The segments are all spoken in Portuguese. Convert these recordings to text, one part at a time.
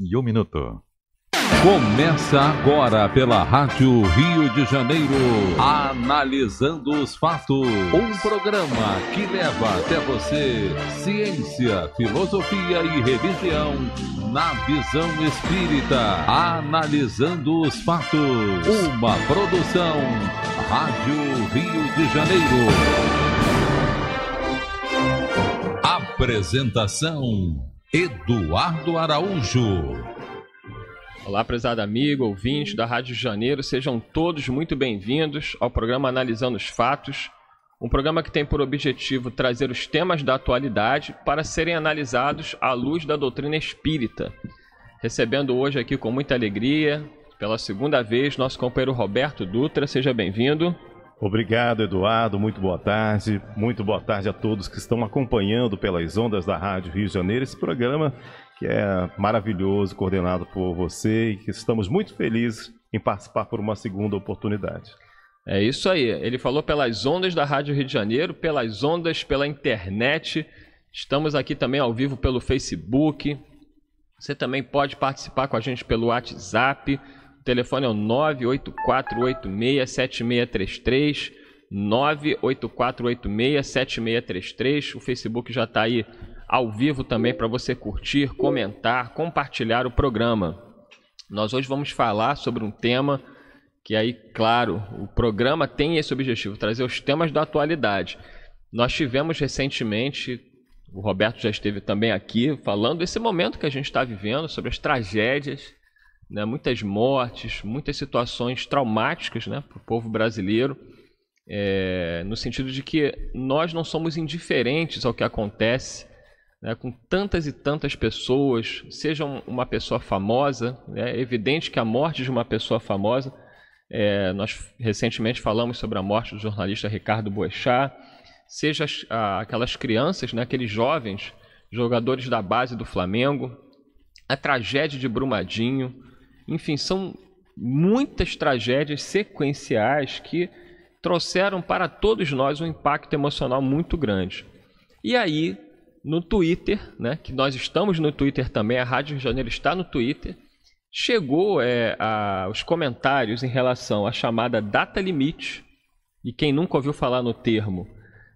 em e um minuto. Começa agora pela Rádio Rio de Janeiro, analisando os fatos. Um programa que leva até você ciência, filosofia e religião na visão espírita, analisando os fatos. Uma produção Rádio Rio de Janeiro. Apresentação Eduardo Araújo. Olá, prezado amigo, ouvinte da Rádio Janeiro, sejam todos muito bem-vindos ao programa Analisando os Fatos, um programa que tem por objetivo trazer os temas da atualidade para serem analisados à luz da doutrina espírita. Recebendo hoje aqui com muita alegria, pela segunda vez, nosso companheiro Roberto Dutra, seja bem-vindo. Obrigado, Eduardo. Muito boa tarde. Muito boa tarde a todos que estão acompanhando pelas ondas da Rádio Rio de Janeiro esse programa que é maravilhoso, coordenado por você e que estamos muito felizes em participar por uma segunda oportunidade. É isso aí. Ele falou pelas ondas da Rádio Rio de Janeiro, pelas ondas, pela internet. Estamos aqui também ao vivo pelo Facebook. Você também pode participar com a gente pelo WhatsApp telefone é o 984867633, 984867633. O Facebook já está aí ao vivo também para você curtir, comentar, compartilhar o programa. Nós hoje vamos falar sobre um tema que aí, claro, o programa tem esse objetivo, trazer os temas da atualidade. Nós tivemos recentemente, o Roberto já esteve também aqui, falando desse momento que a gente está vivendo, sobre as tragédias né? muitas mortes, muitas situações traumáticas né? para o povo brasileiro, é, no sentido de que nós não somos indiferentes ao que acontece né? com tantas e tantas pessoas, seja uma pessoa famosa, né? é evidente que a morte de uma pessoa famosa, é, nós recentemente falamos sobre a morte do jornalista Ricardo Boechat, seja as, a, aquelas crianças, né? aqueles jovens, jogadores da base do Flamengo, a tragédia de Brumadinho, enfim, são muitas tragédias sequenciais que trouxeram para todos nós um impacto emocional muito grande. E aí, no Twitter, né, que nós estamos no Twitter também, a Rádio Rio de Janeiro está no Twitter, chegou é, a, os comentários em relação à chamada data limite, e quem nunca ouviu falar no termo,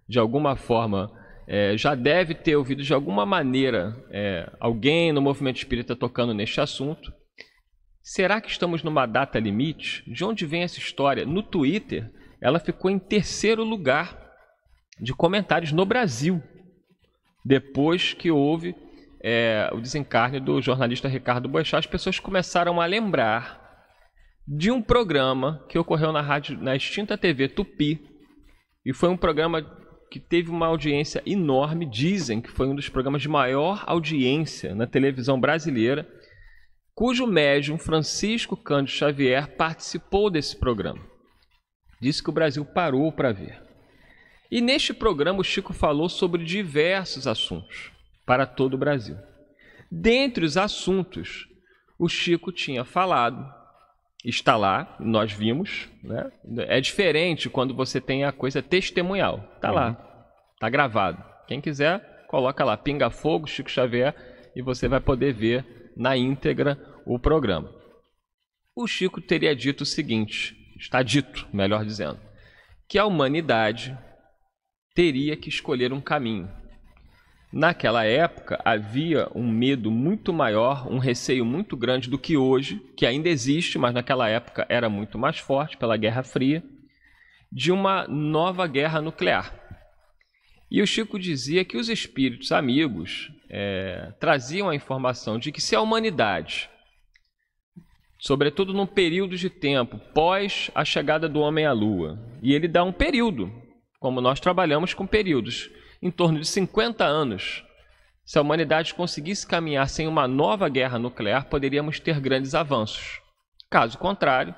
de alguma forma, é, já deve ter ouvido de alguma maneira é, alguém no movimento espírita tocando neste assunto, Será que estamos numa data limite? De onde vem essa história? No Twitter, ela ficou em terceiro lugar de comentários no Brasil, depois que houve é, o desencarne do jornalista Ricardo Boechat. As pessoas começaram a lembrar de um programa que ocorreu na rádio, na extinta TV Tupi, e foi um programa que teve uma audiência enorme. Dizem que foi um dos programas de maior audiência na televisão brasileira cujo médium Francisco Cândido Xavier participou desse programa. Disse que o Brasil parou para ver. E neste programa o Chico falou sobre diversos assuntos para todo o Brasil. Dentre os assuntos, o Chico tinha falado, está lá, nós vimos, né? É diferente quando você tem a coisa testemunhal, está lá, está uhum. gravado. Quem quiser, coloca lá, pinga fogo, Chico Xavier, e você vai poder ver na íntegra o programa. O Chico teria dito o seguinte: está dito, melhor dizendo, que a humanidade teria que escolher um caminho. Naquela época havia um medo muito maior, um receio muito grande do que hoje, que ainda existe, mas naquela época era muito mais forte pela Guerra Fria, de uma nova guerra nuclear. E o Chico dizia que os espíritos amigos é, traziam a informação de que se a humanidade sobretudo num período de tempo pós a chegada do homem à Lua. E ele dá um período, como nós trabalhamos com períodos, em torno de 50 anos. Se a humanidade conseguisse caminhar sem uma nova guerra nuclear, poderíamos ter grandes avanços. Caso contrário,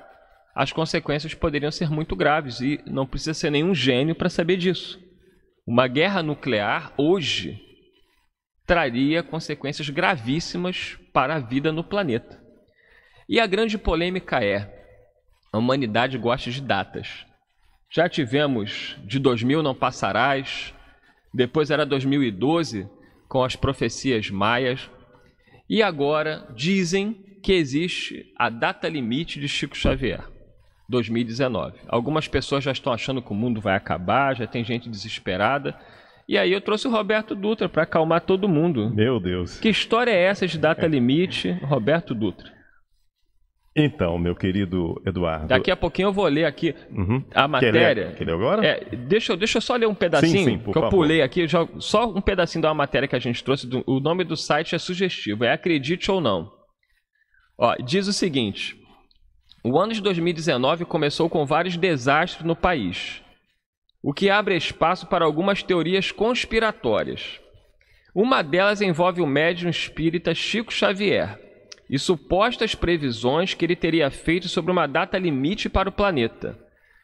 as consequências poderiam ser muito graves e não precisa ser nenhum gênio para saber disso. Uma guerra nuclear hoje traria consequências gravíssimas para a vida no planeta. E a grande polêmica é: a humanidade gosta de datas. Já tivemos de 2000 não passarás, depois era 2012 com as profecias maias, e agora dizem que existe a data limite de Chico Xavier. 2019. Algumas pessoas já estão achando que o mundo vai acabar, já tem gente desesperada. E aí eu trouxe o Roberto Dutra para acalmar todo mundo. Meu Deus. Que história é essa de data é. limite, Roberto Dutra? Então, meu querido Eduardo. Daqui a pouquinho eu vou ler aqui uhum. a matéria. Quer ler, Quer ler agora? É, deixa, eu, deixa eu só ler um pedacinho, sim, sim, que eu pulei aqui, já, só um pedacinho da matéria que a gente trouxe. Do, o nome do site é sugestivo, é acredite ou não. Ó, diz o seguinte: o ano de 2019 começou com vários desastres no país, o que abre espaço para algumas teorias conspiratórias. Uma delas envolve o médium espírita Chico Xavier e supostas previsões que ele teria feito sobre uma data limite para o planeta.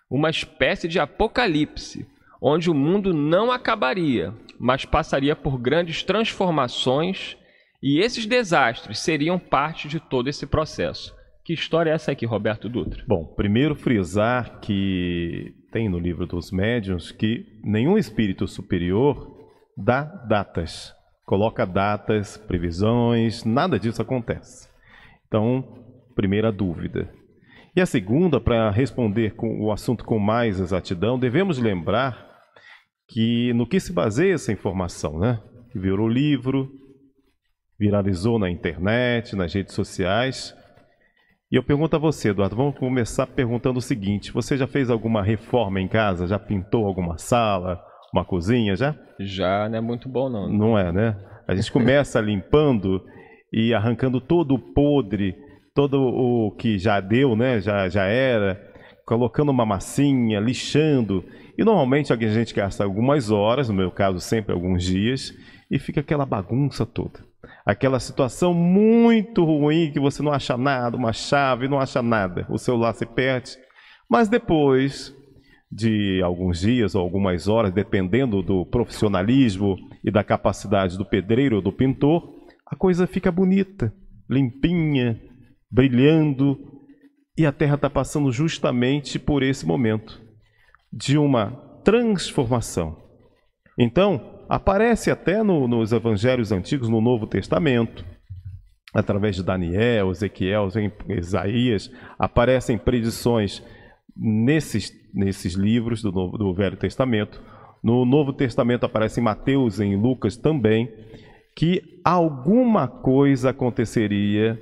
Uma espécie de apocalipse, onde o mundo não acabaria, mas passaria por grandes transformações e esses desastres seriam parte de todo esse processo. Que história é essa aqui, Roberto Dutra? Bom, primeiro frisar que tem no livro dos médiuns que nenhum espírito superior dá datas, coloca datas, previsões, nada disso acontece. Então, primeira dúvida. E a segunda, para responder com o assunto com mais exatidão, devemos lembrar que no que se baseia essa informação, né? Que virou livro, viralizou na internet, nas redes sociais. E eu pergunto a você, Eduardo, vamos começar perguntando o seguinte: você já fez alguma reforma em casa? Já pintou alguma sala, uma cozinha, já? Já, não é muito bom não. Não, não é, né? A gente começa limpando e arrancando todo o podre, todo o que já deu, né, já, já era, colocando uma massinha, lixando. E normalmente a gente gasta algumas horas, no meu caso sempre alguns dias, e fica aquela bagunça toda. Aquela situação muito ruim que você não acha nada, uma chave, não acha nada, o celular se perde. Mas depois de alguns dias ou algumas horas, dependendo do profissionalismo e da capacidade do pedreiro ou do pintor, a coisa fica bonita, limpinha, brilhando, e a Terra está passando justamente por esse momento de uma transformação. Então, aparece até no, nos evangelhos antigos, no Novo Testamento, através de Daniel, Ezequiel, Isaías, aparecem predições nesses, nesses livros do, Novo, do Velho Testamento. No Novo Testamento aparece em Mateus, em Lucas também que alguma coisa aconteceria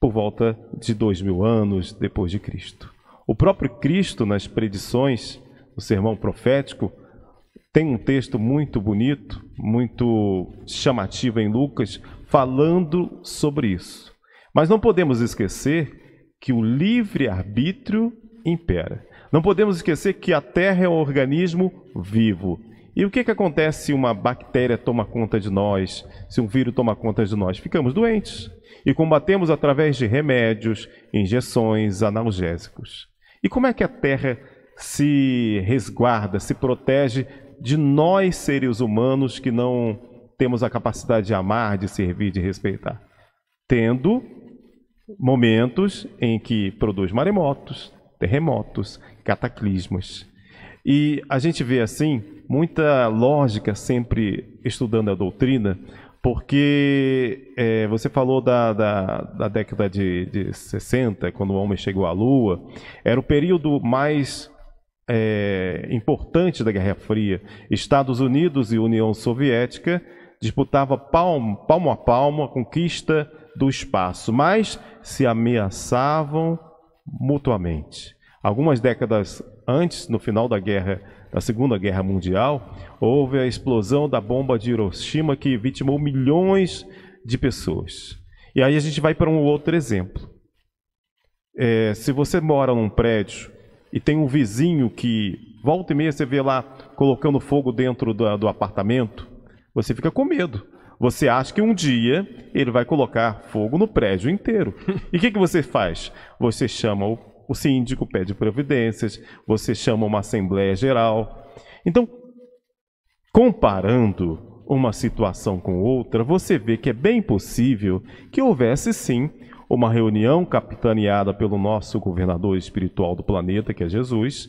por volta de dois mil anos depois de Cristo. O próprio Cristo, nas predições, no sermão profético, tem um texto muito bonito, muito chamativo em Lucas, falando sobre isso. Mas não podemos esquecer que o livre-arbítrio impera. Não podemos esquecer que a Terra é um organismo vivo, e o que, que acontece se uma bactéria toma conta de nós, se um vírus toma conta de nós? Ficamos doentes e combatemos através de remédios, injeções, analgésicos. E como é que a Terra se resguarda, se protege de nós, seres humanos, que não temos a capacidade de amar, de servir, de respeitar? Tendo momentos em que produz maremotos, terremotos, cataclismos. E a gente vê assim muita lógica sempre estudando a doutrina, porque é, você falou da, da, da década de, de, 60, quando o homem chegou à Lua, era o período mais é, importante da Guerra Fria. Estados Unidos e União Soviética disputavam palmo, palmo a palmo a conquista do espaço, mas se ameaçavam mutuamente. Algumas décadas antes, no final da guerra, da Segunda Guerra Mundial, houve a explosão da bomba de Hiroshima que vitimou milhões de pessoas. E aí a gente vai para um outro exemplo. É, se você mora num prédio e tem um vizinho que volta e meia você vê lá colocando fogo dentro do, do apartamento, você fica com medo. Você acha que um dia ele vai colocar fogo no prédio inteiro. E o que, que você faz? Você chama o o síndico pede providências, você chama uma assembleia geral. Então, comparando uma situação com outra, você vê que é bem possível que houvesse sim uma reunião capitaneada pelo nosso governador espiritual do planeta, que é Jesus,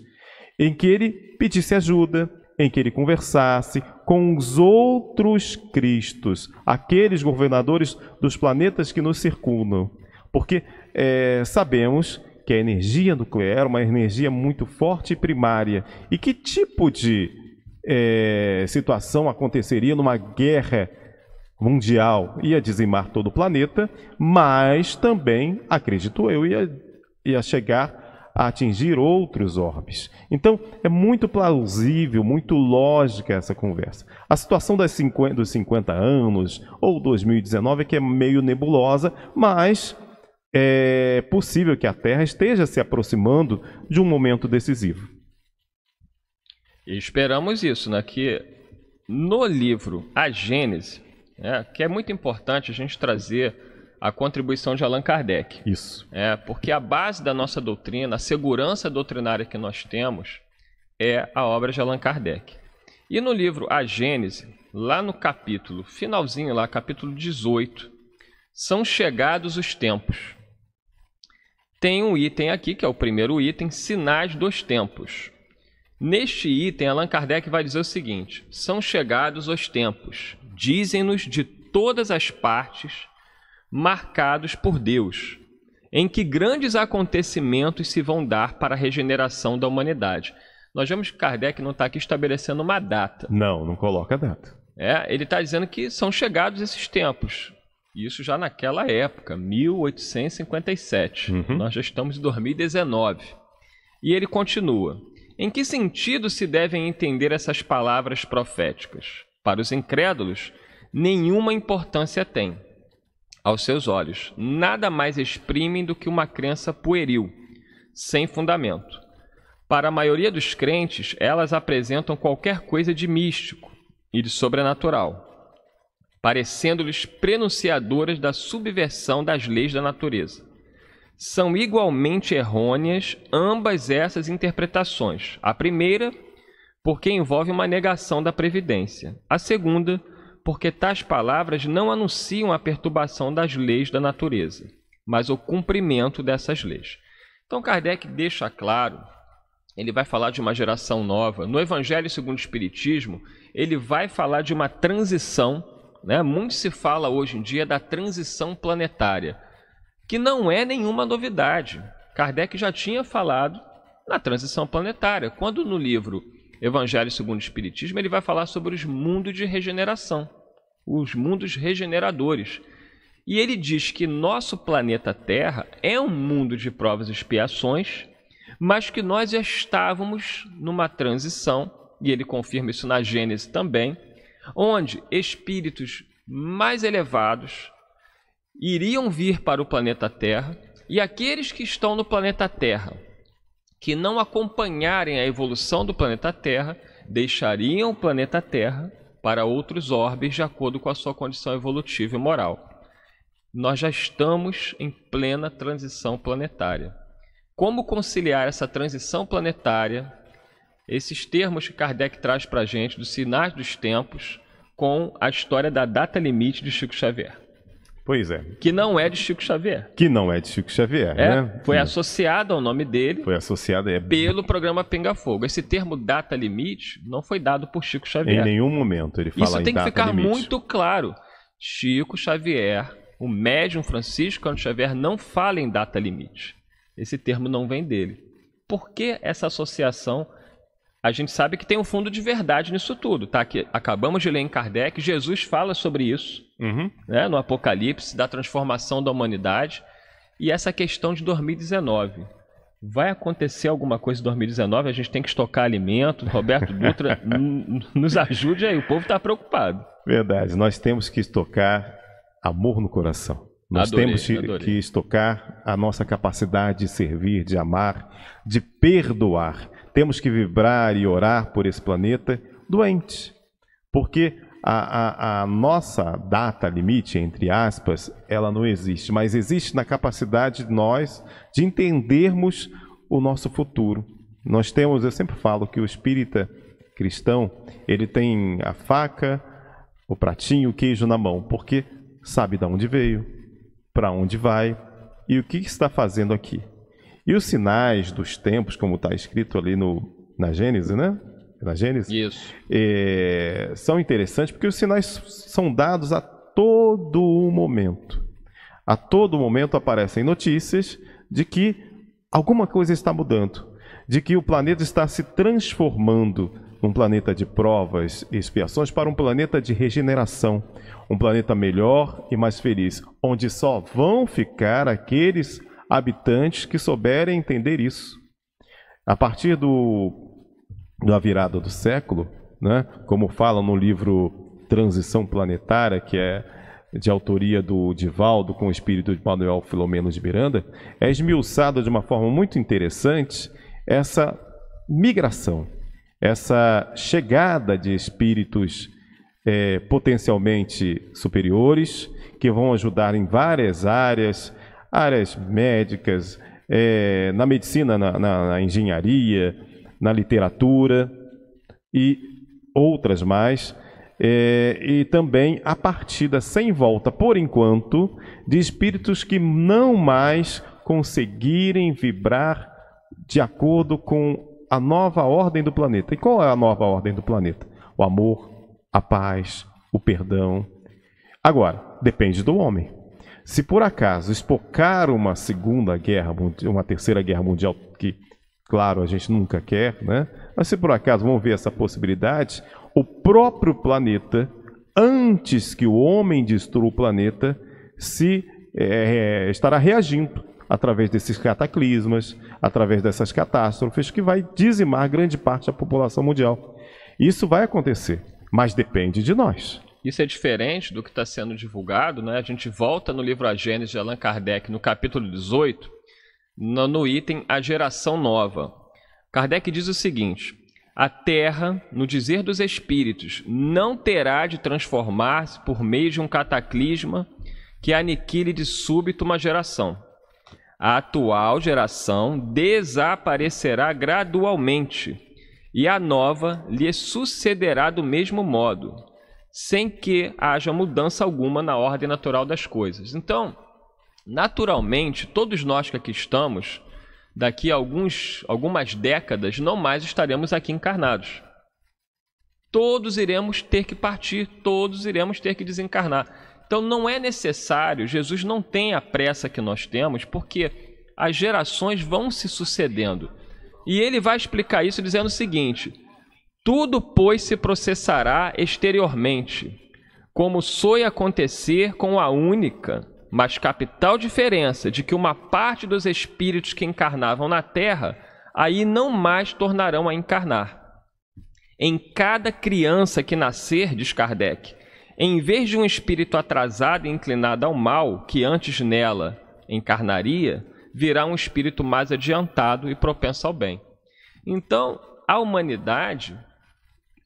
em que ele pedisse ajuda, em que ele conversasse com os outros cristos, aqueles governadores dos planetas que nos circundam. Porque é, sabemos que é a energia nuclear, uma energia muito forte e primária. E que tipo de é, situação aconteceria numa guerra mundial? Ia dizimar todo o planeta, mas também, acredito eu, ia, ia chegar a atingir outros orbes. Então, é muito plausível, muito lógica essa conversa. A situação 50, dos 50 anos ou 2019 é que é meio nebulosa, mas é possível que a Terra esteja se aproximando de um momento decisivo. E esperamos isso, né? Que no livro A Gênese, né, que é muito importante a gente trazer a contribuição de Allan Kardec. Isso. É, porque a base da nossa doutrina, a segurança doutrinária que nós temos, é a obra de Allan Kardec. E no livro A Gênese, lá no capítulo, finalzinho lá, capítulo 18, são chegados os tempos tem um item aqui, que é o primeiro item, sinais dos tempos. Neste item, Allan Kardec vai dizer o seguinte: são chegados os tempos, dizem-nos de todas as partes, marcados por Deus, em que grandes acontecimentos se vão dar para a regeneração da humanidade. Nós vemos que Kardec não está aqui estabelecendo uma data. Não, não coloca data. É, ele está dizendo que são chegados esses tempos. Isso já naquela época, 1857. Uhum. Nós já estamos em 2019. E ele continua: Em que sentido se devem entender essas palavras proféticas? Para os incrédulos, nenhuma importância tem. Aos seus olhos, nada mais exprimem do que uma crença pueril, sem fundamento. Para a maioria dos crentes, elas apresentam qualquer coisa de místico e de sobrenatural parecendo-lhes prenunciadoras da subversão das leis da natureza. São igualmente errôneas ambas essas interpretações. A primeira, porque envolve uma negação da previdência. A segunda, porque tais palavras não anunciam a perturbação das leis da natureza, mas o cumprimento dessas leis. Então Kardec deixa claro, ele vai falar de uma geração nova. No Evangelho segundo o Espiritismo, ele vai falar de uma transição né? Muito se fala hoje em dia da transição planetária, que não é nenhuma novidade. Kardec já tinha falado na transição planetária, quando no livro Evangelho segundo o Espiritismo ele vai falar sobre os mundos de regeneração, os mundos regeneradores. E ele diz que nosso planeta Terra é um mundo de provas e expiações, mas que nós estávamos numa transição, e ele confirma isso na Gênese também, onde espíritos mais elevados iriam vir para o planeta Terra e aqueles que estão no planeta Terra que não acompanharem a evolução do planeta Terra deixariam o planeta Terra para outros orbes de acordo com a sua condição evolutiva e moral. Nós já estamos em plena transição planetária. Como conciliar essa transição planetária esses termos que Kardec traz para a gente dos sinais dos tempos com a história da data limite de Chico Xavier. Pois é. Que não é de Chico Xavier. Que não é de Chico Xavier, é, né? Foi associada ao nome dele. Foi associada, é. Pelo programa Pinga Fogo. Esse termo data limite não foi dado por Chico Xavier. Em nenhum momento ele fala Isso tem que ficar limite. muito claro. Chico Xavier, o médium Francisco Xavier não fala em data limite. Esse termo não vem dele. Por que essa associação a gente sabe que tem um fundo de verdade nisso tudo, tá? Que acabamos de ler em Kardec, Jesus fala sobre isso, uhum. né? No Apocalipse, da transformação da humanidade e essa questão de 2019. Vai acontecer alguma coisa em 2019? A gente tem que estocar alimento. Roberto Dutra, nos ajude aí, o povo está preocupado. Verdade, nós temos que estocar amor no coração. Nós adorei, temos que, que estocar a nossa capacidade de servir, de amar, de perdoar. Temos que vibrar e orar por esse planeta doente, porque a, a, a, nossa data limite, entre aspas, ela não existe, mas existe na capacidade de nós de entendermos o nosso futuro. Nós temos, eu sempre falo que o espírita cristão, ele tem a faca, o pratinho, o queijo na mão, porque sabe de onde veio, para onde vai e o que está fazendo aqui. E os sinais dos tempos, como está escrito ali no, na Gênesis, né? Na Gênesis? Isso. É, são interessantes porque os sinais são dados a todo momento. A todo momento aparecem notícias de que alguma coisa está mudando, de que o planeta está se transformando num planeta de provas e expiações para um planeta de regeneração, um planeta melhor e mais feliz, onde só vão ficar aqueles habitantes que souberem entender isso. A partir do, da virada do século, né, como fala no livro Transição Planetária, que é de autoria do Divaldo com o espírito de Manuel Filomeno de Miranda, é esmiuçada de uma forma muito interessante essa migração, essa chegada de espíritos é, potencialmente superiores que vão ajudar em várias áreas áreas médicas, é, na medicina, na, na, na engenharia, na literatura e outras mais. É, e também a partida sem volta, por enquanto, de espíritos que não mais conseguirem vibrar de acordo com a nova ordem do planeta. E qual é a nova ordem do planeta? O amor, a paz, o perdão. Agora, depende do homem. Se por acaso espocar uma segunda guerra, uma terceira guerra mundial, que, claro, a gente nunca quer, né? Mas se por acaso vão ver essa possibilidade, o próprio planeta, antes que o homem destrua o planeta, se é, estará reagindo através desses cataclismas, através dessas catástrofes, que vai dizimar grande parte da população mundial. Isso vai acontecer, mas depende de nós. Isso é diferente do que está sendo divulgado. Né? A gente volta no livro A Gênese de Allan Kardec, no capítulo 18, no, no item A Geração Nova. Kardec diz o seguinte: A Terra, no dizer dos Espíritos, não terá de transformar-se por meio de um cataclisma que aniquile de súbito uma geração. A atual geração desaparecerá gradualmente e a nova lhe sucederá do mesmo modo sem que haja mudança alguma na ordem natural das coisas. Então, naturalmente, todos nós que aqui estamos, daqui a alguns, algumas décadas, não mais estaremos aqui encarnados. Todos iremos ter que partir, todos iremos ter que desencarnar. Então, não é necessário, Jesus não tem a pressa que nós temos, porque as gerações vão se sucedendo. E ele vai explicar isso dizendo o seguinte: tudo, pois, se processará exteriormente, como soe acontecer com a única, mas capital diferença de que uma parte dos espíritos que encarnavam na terra aí não mais tornarão a encarnar. Em cada criança que nascer, diz Kardec, em vez de um espírito atrasado e inclinado ao mal, que antes nela encarnaria, virá um espírito mais adiantado e propenso ao bem. Então, a humanidade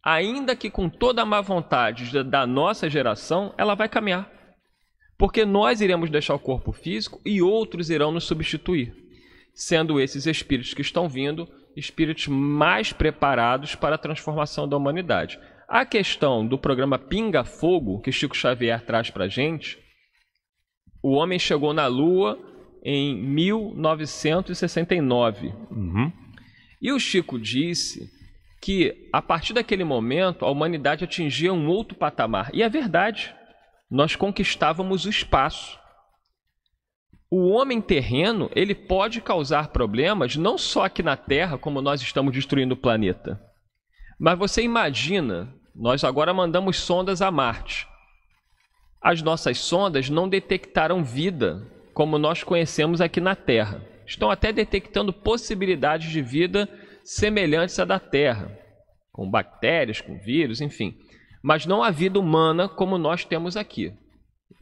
ainda que com toda a má vontade da nossa geração, ela vai caminhar. Porque nós iremos deixar o corpo físico e outros irão nos substituir, sendo esses espíritos que estão vindo espíritos mais preparados para a transformação da humanidade. A questão do programa Pinga Fogo, que Chico Xavier traz para a gente, o homem chegou na Lua em 1969. Uhum. E o Chico disse que a partir daquele momento a humanidade atingia um outro patamar. E é verdade, nós conquistávamos o espaço. O homem terreno, ele pode causar problemas não só aqui na Terra, como nós estamos destruindo o planeta. Mas você imagina, nós agora mandamos sondas a Marte. As nossas sondas não detectaram vida como nós conhecemos aqui na Terra. Estão até detectando possibilidades de vida semelhantes à da Terra, com bactérias, com vírus, enfim. Mas não há vida humana como nós temos aqui.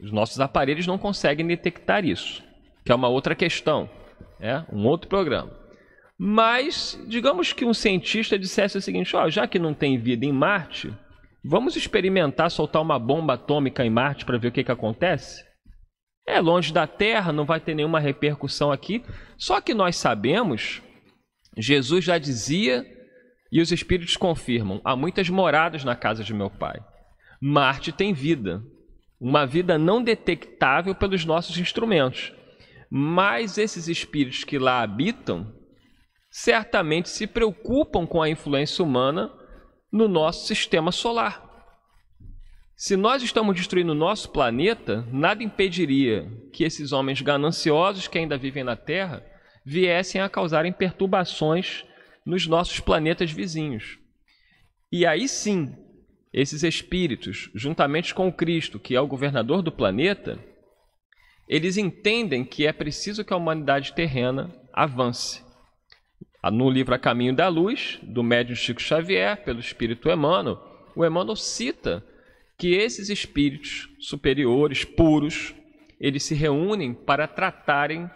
Os nossos aparelhos não conseguem detectar isso, que é uma outra questão, é um outro programa. Mas, digamos que um cientista dissesse o seguinte: ó, já que não tem vida em Marte, vamos experimentar soltar uma bomba atômica em Marte para ver o que, que acontece? É longe da Terra, não vai ter nenhuma repercussão aqui. Só que nós sabemos Jesus já dizia, e os Espíritos confirmam: há muitas moradas na casa de meu Pai. Marte tem vida, uma vida não detectável pelos nossos instrumentos. Mas esses espíritos que lá habitam certamente se preocupam com a influência humana no nosso sistema solar. Se nós estamos destruindo o nosso planeta, nada impediria que esses homens gananciosos que ainda vivem na Terra viessem a causarem perturbações nos nossos planetas vizinhos. E aí sim, esses espíritos, juntamente com o Cristo, que é o governador do planeta, eles entendem que é preciso que a humanidade terrena avance. Ah, no livro A Caminho da Luz, do médium Chico Xavier, pelo espírito Emmanuel, o Emmanuel cita que esses espíritos superiores, puros, eles se reúnem para tratarem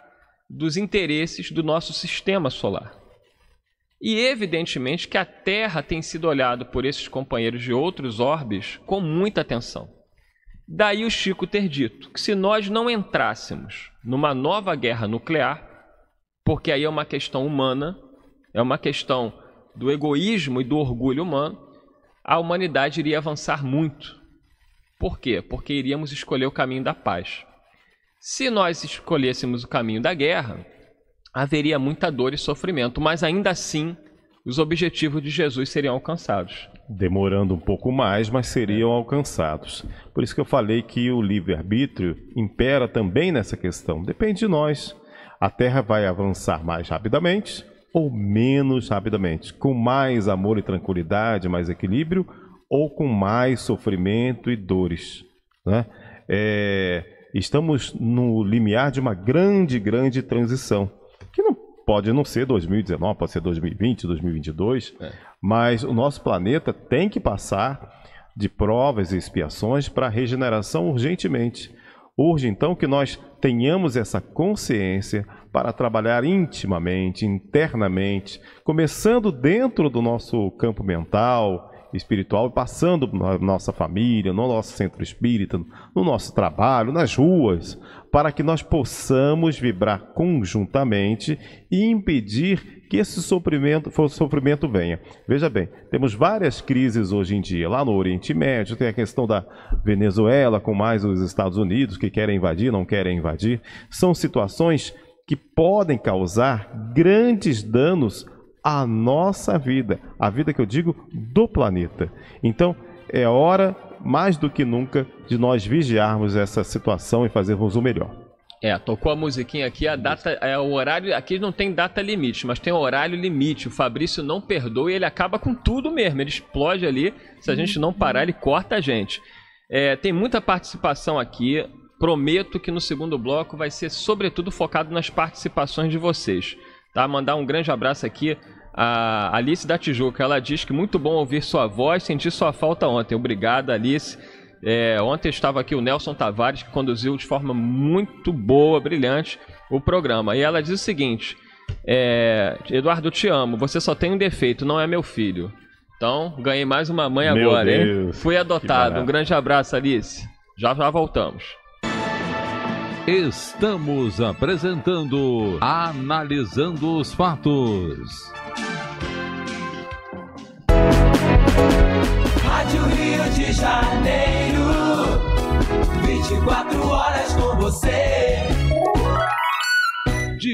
dos interesses do nosso sistema solar. E evidentemente que a Terra tem sido olhada por esses companheiros de outros orbes com muita atenção. Daí o Chico ter dito que se nós não entrássemos numa nova guerra nuclear, porque aí é uma questão humana, é uma questão do egoísmo e do orgulho humano, a humanidade iria avançar muito. Por quê? Porque iríamos escolher o caminho da paz. Se nós escolhêssemos o caminho da guerra, haveria muita dor e sofrimento, mas ainda assim os objetivos de Jesus seriam alcançados. Demorando um pouco mais, mas seriam alcançados. Por isso que eu falei que o livre-arbítrio impera também nessa questão. Depende de nós. A Terra vai avançar mais rapidamente ou menos rapidamente, com mais amor e tranquilidade, mais equilíbrio, ou com mais sofrimento e dores. Né? É, estamos no limiar de uma grande, grande transição, que não pode não ser 2019, pode ser 2020, 2022, é. mas o nosso planeta tem que passar de provas e expiações para a regeneração urgentemente. Urge então que nós tenhamos essa consciência para trabalhar intimamente, internamente, começando dentro do nosso campo mental, espiritual, passando na nossa família, no nosso centro espírita, no nosso trabalho, nas ruas, para que nós possamos vibrar conjuntamente e impedir que esse sofrimento, sofrimento venha. Veja bem, temos várias crises hoje em dia. Lá no Oriente Médio tem a questão da Venezuela com mais os Estados Unidos que querem invadir, não querem invadir. São situações que podem causar grandes danos a nossa vida, a vida que eu digo do planeta. Então, é hora, mais do que nunca, de nós vigiarmos essa situação e fazermos o melhor. É, tocou a musiquinha aqui, a data, é o horário, aqui não tem data limite, mas tem horário limite. O Fabrício não perdoa e ele acaba com tudo mesmo, ele explode ali, se a gente não parar, ele corta a gente. É, tem muita participação aqui, prometo que no segundo bloco vai ser sobretudo focado nas participações de vocês tá? Mandar um grande abraço aqui a Alice da Tijuca. Ela diz que muito bom ouvir sua voz, senti sua falta ontem. Obrigado, Alice. É, ontem estava aqui o Nelson Tavares, que conduziu de forma muito boa, brilhante, o programa. E ela diz o seguinte: é, Eduardo, te amo, você só tem um defeito, não é meu filho. Então, ganhei mais uma mãe meu agora, Deus, hein? Fui adotado. Um grande abraço, Alice. Já já voltamos. Estamos apresentando Analisando os Fatos. Rádio Rio de Janeiro, 24 horas com você.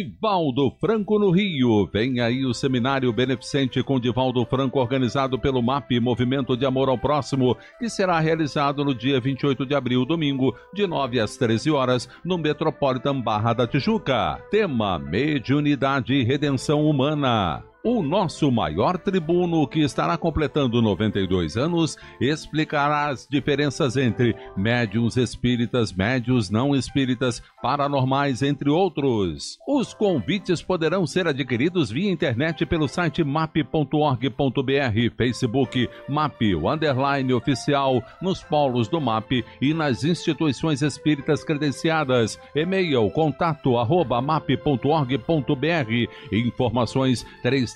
Divaldo Franco no Rio. Vem aí o seminário beneficente com Divaldo Franco, organizado pelo MAP, Movimento de Amor ao Próximo, que será realizado no dia 28 de abril, domingo, de 9 às 13 horas, no Metropolitan Barra da Tijuca. Tema: Mediunidade e Redenção Humana. O nosso maior tribuno, que estará completando 92 anos, explicará as diferenças entre médiums espíritas, médios não espíritas, paranormais, entre outros. Os convites poderão ser adquiridos via internet pelo site map.org.br, Facebook Map, o underline oficial, nos polos do Map e nas instituições espíritas credenciadas. E-mail contato arroba map.org.br. Informações 3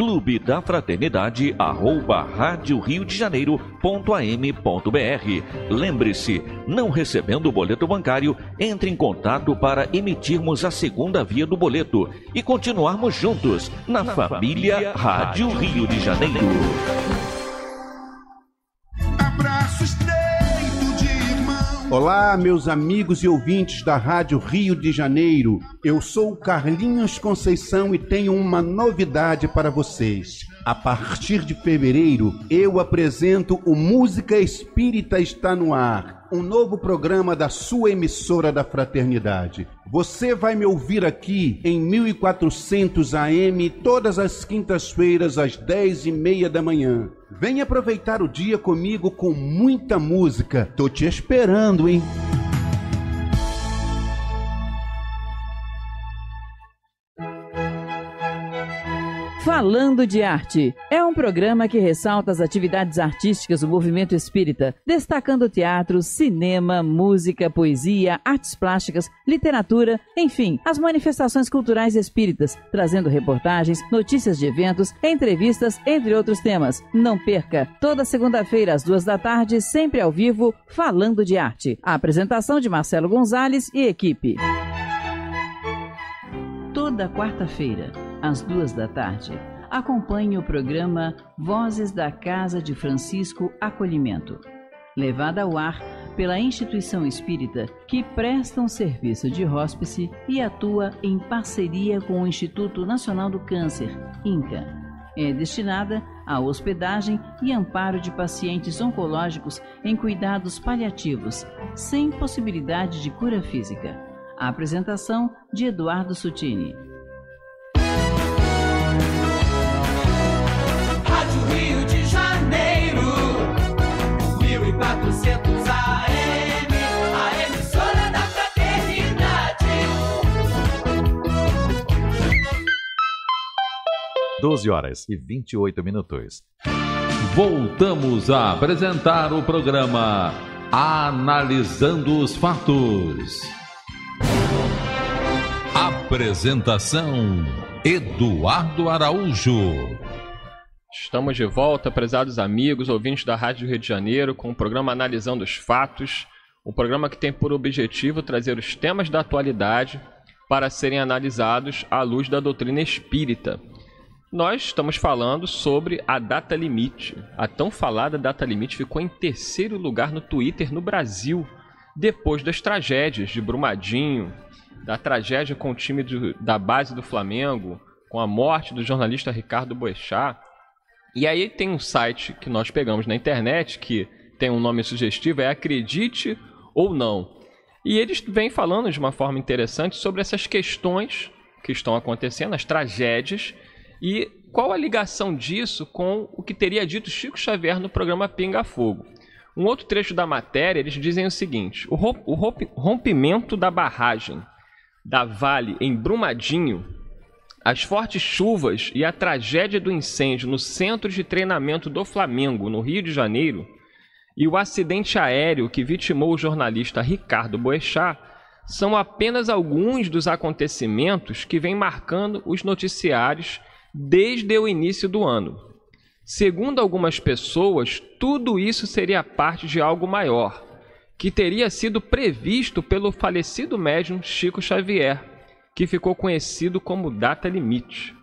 clube da fraternidade arroba rádio Rio de Janeiro ponto AM ponto BR. Lembre-se, não recebendo o boleto bancário, entre em contato para emitirmos a segunda via do boleto e continuarmos juntos na, na família, família, Rádio Rio de Janeiro. Olá, meus amigos e ouvintes da Rádio Rio de Janeiro. Eu sou Carlinhos Conceição e tenho uma novidade para vocês. A partir de fevereiro, eu apresento o Música Espírita Está no Ar, um novo programa da sua emissora da Fraternidade. Você vai me ouvir aqui em 1400 AM todas as quintas-feiras às 10 e meia da manhã. Vem aproveitar o dia comigo com muita música. Tô te esperando, hein? Falando de Arte é um programa que ressalta as atividades artísticas do movimento espírita, destacando teatro, cinema, música, poesia, artes plásticas, literatura, enfim, as manifestações culturais espíritas, trazendo reportagens, notícias de eventos, entrevistas, entre outros temas. Não perca! Toda segunda-feira, às duas da tarde, sempre ao vivo, Falando de Arte. A apresentação de Marcelo Gonzalez e equipe. Toda quarta-feira às duas da tarde. Acompanhe o programa Vozes da Casa de Francisco Acolhimento, levada ao ar pela instituição espírita que presta um serviço de hóspice e atua em parceria com o Instituto Nacional do Câncer, INCA. É destinada à hospedagem e amparo de pacientes oncológicos em cuidados paliativos, sem possibilidade de cura física. A apresentação de Eduardo Sutini. 1400 AM, a emissora da fraternidade. 12 horas e 28 minutos. Voltamos a apresentar o programa Analisando os Fatos. Apresentação Eduardo Araújo. Estamos de volta, prezados amigos, ouvintes da Rádio Rio de Janeiro, com o programa Analisando os Fatos, o um programa que tem por objetivo trazer os temas da atualidade para serem analisados à luz da doutrina espírita. Nós estamos falando sobre a data limite. A tão falada data limite ficou em terceiro lugar no Twitter no Brasil, depois das tragédias de Brumadinho, da tragédia com o time do, da base do Flamengo, com a morte do jornalista Ricardo Boechat e aí tem um site que nós pegamos na internet que tem um nome sugestivo, é Acredite ou Não. E eles vêm falando de uma forma interessante sobre essas questões que estão acontecendo, as tragédias, e qual a ligação disso com o que teria dito Chico Xavier no programa Pinga Fogo. Um outro trecho da matéria, eles dizem o seguinte: o rompimento da barragem da Vale em Brumadinho as fortes chuvas e a tragédia do incêndio no centro de treinamento do Flamengo, no Rio de Janeiro, e o acidente aéreo que vitimou o jornalista Ricardo Boechat são apenas alguns dos acontecimentos que vêm marcando os noticiários desde o início do ano. Segundo algumas pessoas, tudo isso seria parte de algo maior, que teria sido previsto pelo falecido médium Chico Xavier, que ficou conhecido como data limite.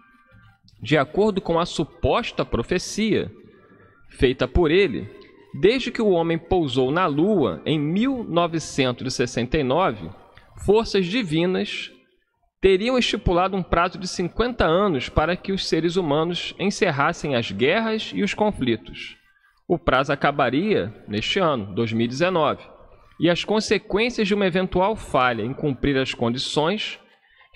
De acordo com a suposta profecia feita por ele, desde que o homem pousou na Lua em 1969, forças divinas teriam estipulado um prazo de 50 anos para que os seres humanos encerrassem as guerras e os conflitos. O prazo acabaria neste ano, 2019, e as consequências de uma eventual falha em cumprir as condições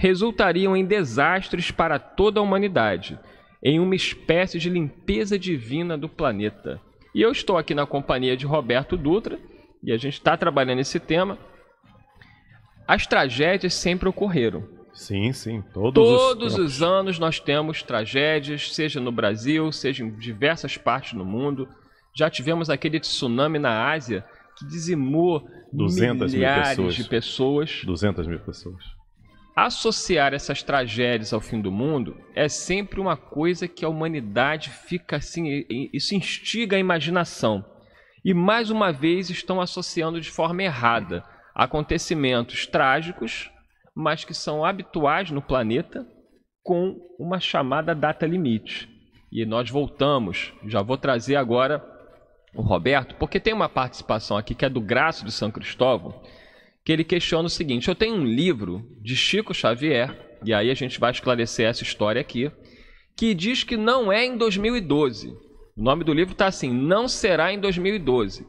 resultariam em desastres para toda a humanidade, em uma espécie de limpeza divina do planeta. E eu estou aqui na companhia de Roberto Dutra, e a gente está trabalhando esse tema. As tragédias sempre ocorreram. Sim, sim. Todos, todos os, os anos nós temos tragédias, seja no Brasil, seja em diversas partes do mundo. Já tivemos aquele tsunami na Ásia que dizimou 200 milhares mil pessoas. de pessoas. 200 mil pessoas. Associar essas tragédias ao fim do mundo é sempre uma coisa que a humanidade fica assim, isso instiga a imaginação. E mais uma vez estão associando de forma errada acontecimentos trágicos, mas que são habituais no planeta, com uma chamada data limite. E nós voltamos, já vou trazer agora o Roberto, porque tem uma participação aqui que é do Graço de São Cristóvão que ele questiona o seguinte: eu tenho um livro de Chico Xavier, e aí a gente vai esclarecer essa história aqui, que diz que não é em 2012. O nome do livro está assim: Não será em 2012.